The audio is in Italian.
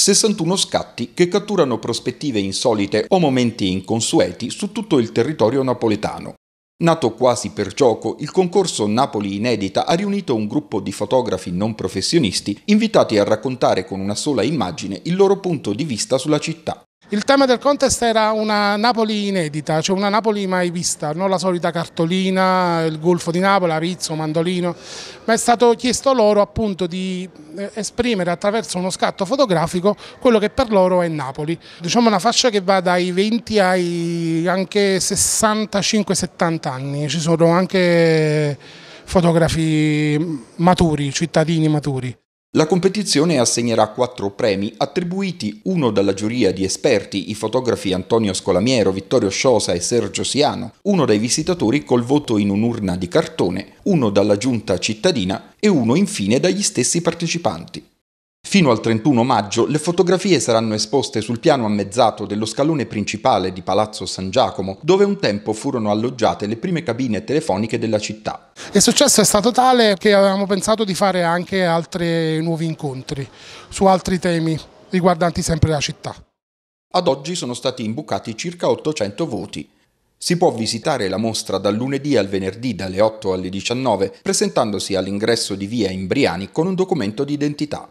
61 scatti che catturano prospettive insolite o momenti inconsueti su tutto il territorio napoletano. Nato quasi per gioco, il concorso Napoli Inedita ha riunito un gruppo di fotografi non professionisti invitati a raccontare con una sola immagine il loro punto di vista sulla città. Il tema del contest era una Napoli inedita, cioè una Napoli mai vista, non la solita cartolina, il golfo di Napoli, Arizzo, Mandolino, ma è stato chiesto loro appunto di eh, esprimere attraverso uno scatto fotografico quello che per loro è Napoli. Diciamo una fascia che va dai 20 ai anche 65-70 anni, ci sono anche fotografi maturi, cittadini maturi. La competizione assegnerà quattro premi, attribuiti uno dalla giuria di esperti, i fotografi Antonio Scolamiero, Vittorio Sciosa e Sergio Siano, uno dai visitatori col voto in un'urna di cartone, uno dalla giunta cittadina e uno infine dagli stessi partecipanti. Fino al 31 maggio le fotografie saranno esposte sul piano ammezzato dello scalone principale di Palazzo San Giacomo, dove un tempo furono alloggiate le prime cabine telefoniche della città. Il successo è stato tale che avevamo pensato di fare anche altri nuovi incontri su altri temi riguardanti sempre la città. Ad oggi sono stati imbucati circa 800 voti. Si può visitare la mostra dal lunedì al venerdì dalle 8 alle 19 presentandosi all'ingresso di via Imbriani con un documento di identità.